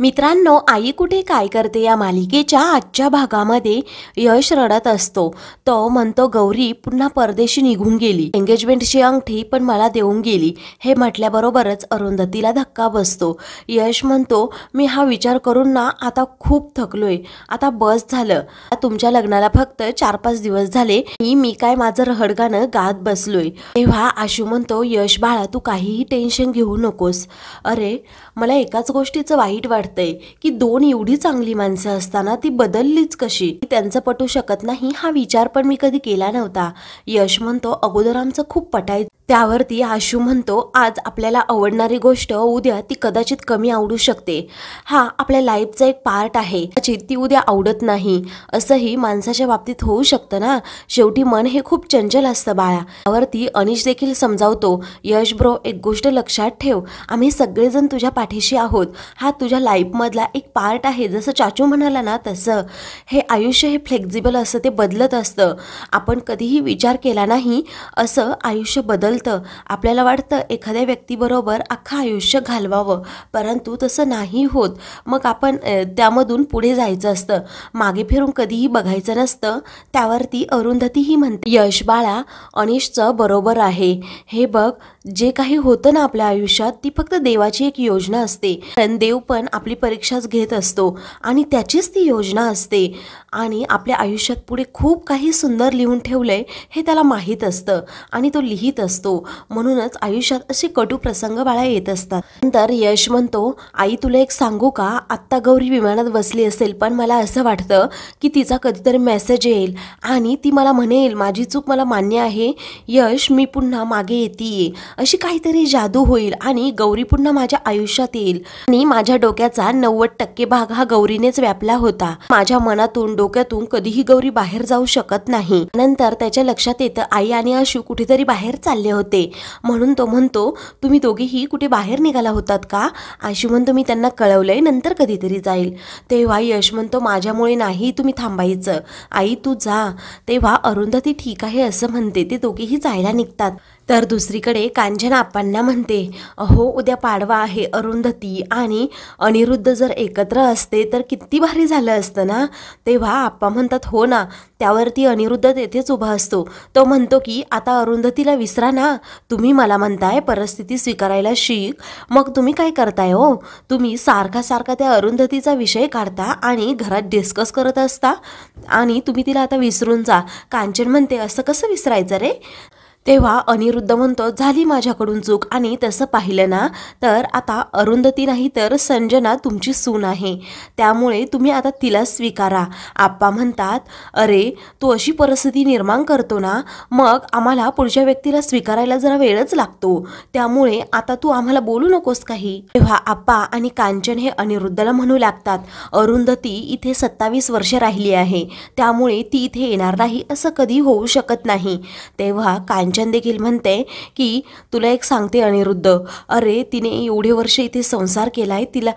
मित्रांनो आई कुठे काय करते या मालिकेच्या आजच्या भागामध्ये यश रडत असतो तो म्हणतो गौरी पुन्हा परदेशी निघून गेली एंगेजमेंटची अंगठी पण मला देऊन गेली हे म्हटल्याबरोबरच अरुंधतीला धक्का बसतो यश म्हणतो मी हा विचार करून ना आता खूप थकलोय आता बस झालं तुमच्या लग्नाला फक्त चार पाच दिवस झाले मी मी काय माझं रहडगाणं गात बसलोय तेव्हा आशू म्हणतो यश बाळा तू काहीही टेन्शन घेऊ नकोस अरे मला एकाच गोष्टीचं वाईट वाटतं वाटतंय की दोन एवढी चांगली माणसं असताना ती बदललीच कशी त्यांचं पटू शकत नाही हा विचार पण मी कधी केला नव्हता यश म्हणतो अगोदर आमचं खूप पटायचं त्यावरती आशू म्हणतो आज आपल्याला आवडणारी गोष्ट उद्या ती कदाचित कमी आवडू शकते हा आपल्या लाईफचा एक पार्ट आहे कदाचित ती उद्या आवडत नाही असंही माणसाच्या बाबतीत होऊ शकतं ना शेवटी मन हे खूप चंचल असतं बाळा त्यावरती अनिश देखील समजावतो यश ब्रो एक गोष्ट लक्षात ठेव आम्ही सगळेजण तुझ्या पाठीशी आहोत हा तुझ्या लाईफमधला एक पार्ट आहे जसं चाचू म्हणाला ना तसं हे आयुष्य हे फ्लेक्झिबल असतं ते बदलत असतं आपण कधीही विचार केला नाही असं आयुष्य बदल बदलतं आपल्याला वाटतं एखाद्या व्यक्तीबरोबर अख्खं आयुष्य घालवावं परंतु तसं नाही होत मग आपण त्यामधून पुढे जायचं असतं मागे फिरून कधीही बघायचं नसतं त्यावरती अरुंधतीही म्हणते यश बाळा अनिशचं बरोबर आहे हे बघ जे काही होतं ना आपल्या आयुष्यात ती फक्त देवाची एक योजना असते कारण देव पण आपली परीक्षाच घेत असतो आणि त्याचीच ती योजना असते आणि आपल्या आयुष्यात पुढे खूप काही सुंदर लिहून ठेवलं आहे हे त्याला माहीत असतं आणि तो लिहित असतो म्हणूनच आयुष्यात असे कटू प्रसंग बाळा येत असतात नंतर यश म्हणतो आई तुला एक सांगू का आत्ता गौरी विमानात बसली असेल पण मला असं वाटतं की तिचा कधीतरी मेसेज येईल आणि ती मला म्हणेल माझी चूक मला मान्य आहे यश मी पुन्हा मागे येते अशी काहीतरी जादू होईल आणि गौरी पुन्हा माझ्या आयुष्यात येईल आणि माझ्या डोक्याचा नव्वद टक्के भाग हा गौरीनेच व्यापला होता माझ्या मनातून डोक्यातून कधीही गौरी बाहेर जाऊ शकत नाही नंतर त्याच्या लक्षात येतं आई आणि आशू कुठेतरी बाहेर चालले होते म्हणून तो म्हणतो तुम्ही दोघेही कुठे बाहेर निघाला होतात का आशू म्हणतो मी त्यांना कळवलंय नंतर कधीतरी जाईल तेव्हा यश म्हणतो माझ्यामुळे नाही तुम्ही थांबायचं आई तू जा तेव्हा अरुंधती ठीक आहे असं म्हणते ते दोघेही जायला निघतात तर दुसरीकडे कांजना आप्पांना म्हणते अहो उद्या पाडवा आहे अरुंधती आणि अनिरुद्ध जर एकत्र असते तर किती भारी झालं असतं ना तेव्हा आप्पा म्हणतात हो ना त्यावरती अनिरुद्ध तेथेच उभा असतो तो म्हणतो की आता अरुंधतीला विसरा ना तुम्ही मला म्हणताय परिस्थिती स्वीकारायला शिक मग तुम्ही काय करताय हो तुम्ही सारखा सारखा त्या अरुंधतीचा विषय काढता आणि घरात डिस्कस करत असता आणि तुम्ही तिला आता विसरून जा कांचन म्हणते असं कसं विसरायचं रे तेव्हा अनिरुद्ध म्हणतो झाली माझ्याकडून चूक आणि तसं पाहिलं ना तर आता अरुंधती नाही तर संजना तुमची सून आहे त्यामुळे तुम्ही आता तिला स्वीकारा आप्पा म्हणतात अरे तू अशी परिस्थिती निर्माण करतो ना मग आम्हाला पुढच्या व्यक्तीला स्वीकारायला जरा वेळच लागतो त्यामुळे आता तू आम्हाला बोलू नकोस काही तेव्हा आप्पा आणि कांचन हे अनिरुद्धला म्हणू लागतात अरुंधती इथे सत्तावीस वर्ष राहिली आहे त्यामुळे ती इथे येणार नाही असं कधी होऊ शकत नाही तेव्हा कांचन कांचन देखील म्हणते की तुला एक सांगते अनिरुद्ध अरे तिने एवढे वर्ष इथे संसार केला आहे तिला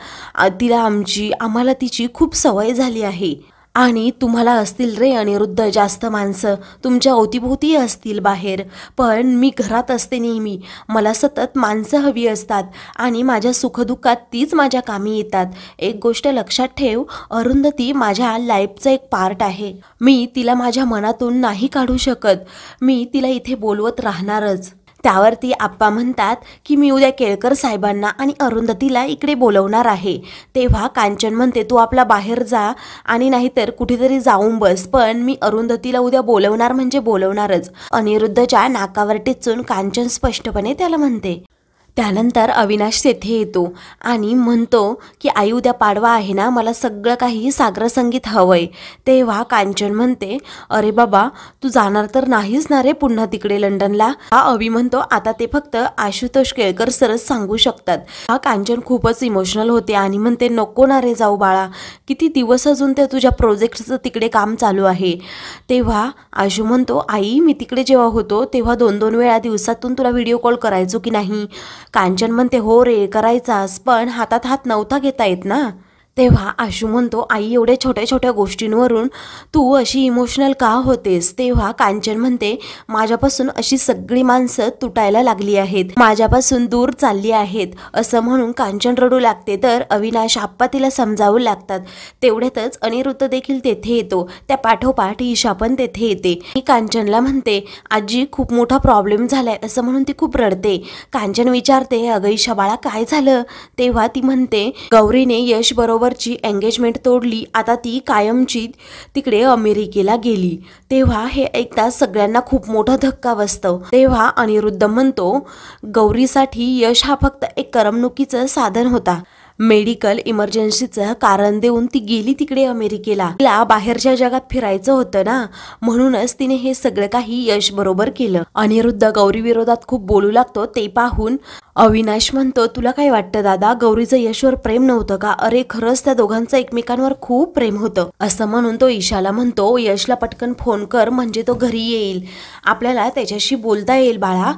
तिला आमची आम्हाला तिची खूप सवय झाली आहे आणि तुम्हाला असतील रे अनिरुद्ध जास्त माणसं तुमच्या अवतीभोवती असतील बाहेर पण मी घरात असते नेहमी मला सतत माणसं हवी असतात आणि माझ्या सुखदुःखात तीच माझ्या कामी येतात एक गोष्ट लक्षात ठेव अरुंधती माझ्या लाईफचा एक पार्ट आहे मी तिला माझ्या मनातून नाही काढू शकत मी तिला इथे बोलवत राहणारच त्यावरती आप्पा म्हणतात की मी उद्या केळकर साहेबांना आणि अरुंधतीला इकडे बोलवणार आहे तेव्हा कांचन म्हणते तू आपला बाहेर जा आणि नाहीतर कुठेतरी जाऊन बस पण मी अरुंधतीला उद्या बोलवणार म्हणजे बोलवणारच अनिरुद्धच्या नाकावर टिचून कांचन स्पष्टपणे त्याला म्हणते त्यानंतर अविनाश तेथे येतो आणि म्हणतो की आई उद्या पाडवा आहे ना मला सगळं काही सागर संगीत हवंय तेव्हा कांचन म्हणते अरे बाबा तू जाणार तर नाहीच ना रे पुन्हा तिकडे लंडनला हा अवि म्हणतो आता ते फक्त आशुतोष केळकर सरच सांगू शकतात हा कांचन खूपच इमोशनल होते आणि म्हणते नको ना रे जाऊ बाळा किती दिवस अजून ते तुझ्या प्रोजेक्टचं तिकडे काम चालू आहे तेव्हा आशू म्हणतो आई मी तिकडे जेव्हा होतो तेव्हा दोन दोन वेळा दिवसातून तुला व्हिडिओ कॉल करायचो की नाही कांचन म्हणते हो रे करायचास पण हातात हात नव्हता घेता येत ना तेव्हा आशू म्हणतो आई एवढ्या छोट्या छोट्या गोष्टींवरून तू अशी इमोशनल का होतेस तेव्हा कांचन म्हणते माझ्यापासून अशी सगळी माणसं तुटायला लागली आहेत माझ्यापासून दूर चालली आहेत असं म्हणून कांचन रडू लागते तर अविनाश आप्पा तिला समजावू लागतात तेवढ्यातच अनिरुद्ध देखील तेथे येतो त्या पाठोपाठ ईशा पण तेथे येते मी कांचनला म्हणते आजी खूप मोठा प्रॉब्लेम झालाय असं म्हणून ती खूप रडते कांचन विचारते अगं ईशा बाळा काय झालं तेव्हा ती म्हणते गौरीने यश बरोबर त्याबरोबरची एंगेजमेंट तोडली आता ती कायमची तिकडे अमेरिकेला गेली तेव्हा हे ऐकता सगळ्यांना खूप मोठा धक्का बसतो तेव्हा अनिरुद्ध म्हणतो गौरीसाठी यश हा फक्त एक करमणुकीचं साधन होता मेडिकल इमर्जन्सीचं कारण देऊन ती गेली तिकडे अमेरिकेला तिला बाहेरच्या जगात फिरायचं होतं ना म्हणूनच तिने हे सगळं काही यश बरोबर केलं अनिरुद्ध गौरी विरोधात खूप बोलू लागतो ते पाहून अविनाश म्हणतो तुला काय वाटतं दादा गौरीचं यशवर प्रेम नव्हतं का अरे खरंच त्या दोघांचं एकमेकांवर खूप प्रेम होतं असं म्हणून तो ईशाला म्हणतो यशला पटकन फोन कर म्हणजे तो घरी येईल आपल्याला त्याच्याशी बोलता येईल बाळा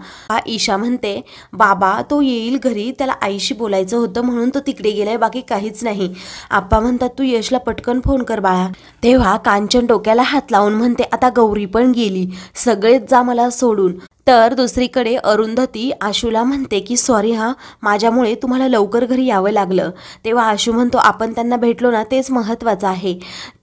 ईशा म्हणते बाबा तो येईल घरी त्याला आईशी बोलायचं होतं म्हणून तो तिकडे गेलाय बाकी काहीच नाही आप्पा म्हणतात तू यशला पटकन फोन कर बाळा तेव्हा कांचन डोक्याला हात लावून म्हणते आता गौरी पण गेली सगळेच जा मला सोडून तर दुसरीकडे अरुंधती आशूला म्हणते की सॉरी हा माझ्यामुळे तुम्हाला लवकर घरी यावं लागलं तेव्हा आशू म्हणतो आपण त्यांना भेटलो ना तेच महत्त्वाचं आहे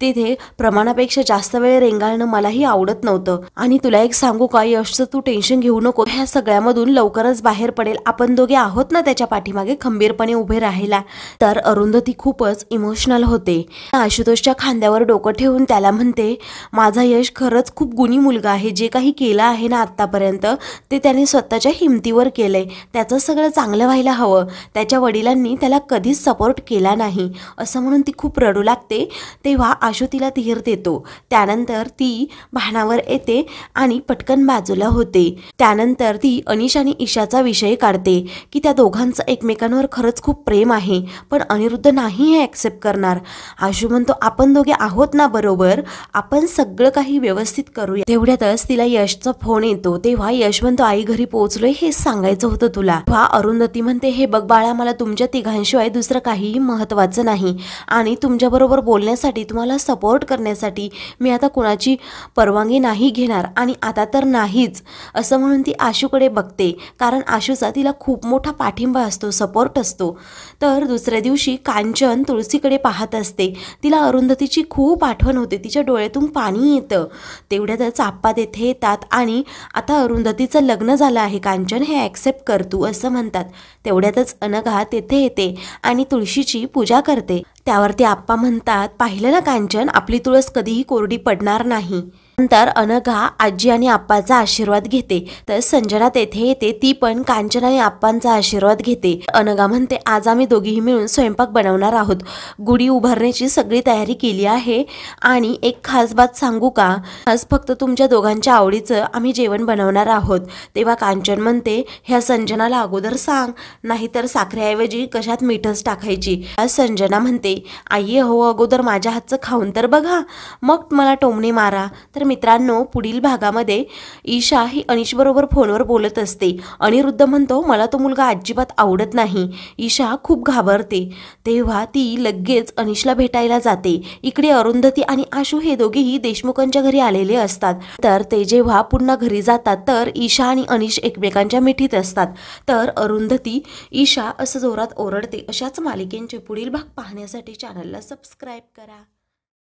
तिथे प्रमाणापेक्षा जास्त वेळ रेंगाळणं मलाही आवडत नव्हतं आणि तुला एक सांगू का यशचं तू टेन्शन घेऊ नको ह्या सगळ्यामधून लवकरच बाहेर पडेल आपण दोघे आहोत ना त्याच्या पाठीमागे खंबीरपणे उभे राहिला तर अरुंधती खूपच इमोशनल होते आशुतोषच्या खांद्यावर डोकं ठेवून त्याला म्हणते माझा यश खरंच खूप गुणी मुलगा आहे जे काही केलं आहे ना आत्तापर्यंत ते त्याने स्वतःच्या हिमतीवर केलंय आहे त्याचं सगळं चांगलं व्हायला हवं त्याच्या वडिलांनी त्याला कधीच सपोर्ट केला नाही असं म्हणून ती खूप रडू लागते तेव्हा आशू तिला धीर देतो त्यानंतर ती भानावर येते आणि पटकन बाजूला होते त्यानंतर ती अनिश आणि ईशाचा विषय काढते की त्या दोघांचं एकमेकांवर खरंच खूप प्रेम आहे पण अनिरुद्ध नाही हे ॲक्सेप्ट करणार आशू म्हणतो आपण दोघे आहोत ना बरोबर आपण सगळं काही व्यवस्थित करूया तेवढ्यातच तिला यशचा फोन येतो तेव्हा यशवंत आई घरी पोहोचलोय हे सांगायचं होतं तुला वा अरुंधती म्हणते हे बघ बाळा मला तुमच्या तिघांशिवाय दुसरं काहीही महत्त्वाचं नाही आणि तुमच्याबरोबर बोलण्यासाठी तुम्हाला सपोर्ट करण्यासाठी मी आता कुणाची परवानगी नाही घेणार आणि आता तर नाहीच असं म्हणून ती आशूकडे बघते कारण आशूचा तिला खूप मोठा पाठिंबा असतो सपोर्ट असतो तर दुसऱ्या दिवशी कांचन तुळशीकडे पाहत असते तिला अरुंधतीची खूप आठवण होते तिच्या डोळ्यातून पाणी येतं तेवढ्यातच आप्पा तेथे येतात आणि आता अरुंध तिचं लग्न झालं आहे कांचन हे ॲक्सेप्ट करतू असं म्हणतात तेवढ्यातच अनघा तेथे येते आणि तुळशीची पूजा करते त्यावरती आप्पा म्हणतात पाहिलं ना कांचन आपली तुळस कधीही कोरडी पडणार नाही नंतर अनघा आजी आणि आप्पाचा आशीर्वाद घेते तर संजना तेथे येते ती पण कांचन आणि आप्पांचा आशीर्वाद घेते अनघा म्हणते आज आम्ही दोघीही मिळून स्वयंपाक बनवणार आहोत गुढी उभारण्याची सगळी तयारी केली आहे आणि एक खास बात सांगू का आज फक्त तुमच्या दोघांच्या आवडीचं आम्ही जेवण बनवणार आहोत तेव्हा कांचन म्हणते ह्या संजनाला अगोदर सांग नाहीतर साखरेऐवजी कशात मिठच टाकायची संजना म्हणते आई हो अगोदर माझ्या हातचं खाऊन तर बघा मग मला टोमणी मारा तर मित्रांनो पुढील भागामध्ये ईशा ही अनिशबरोबर फोनवर बोलत असते अनिरुद्ध म्हणतो मला तो मुलगा अजिबात आवडत नाही ईशा खूप घाबरते तेव्हा ती लगेच अनिशला भेटायला जाते इकडे अरुंधती आणि आशू हे दोघेही देशमुखांच्या घरी आलेले असतात तर ते जेव्हा पुन्हा घरी जातात तर ईशा आणि अनिश एकमेकांच्या मिठीत असतात तर अरुंधती ईशा असं जोरात ओरडते अशाच मालिकेंचे पुढील भाग पाहण्यासाठी चॅनलला सबस्क्राईब करा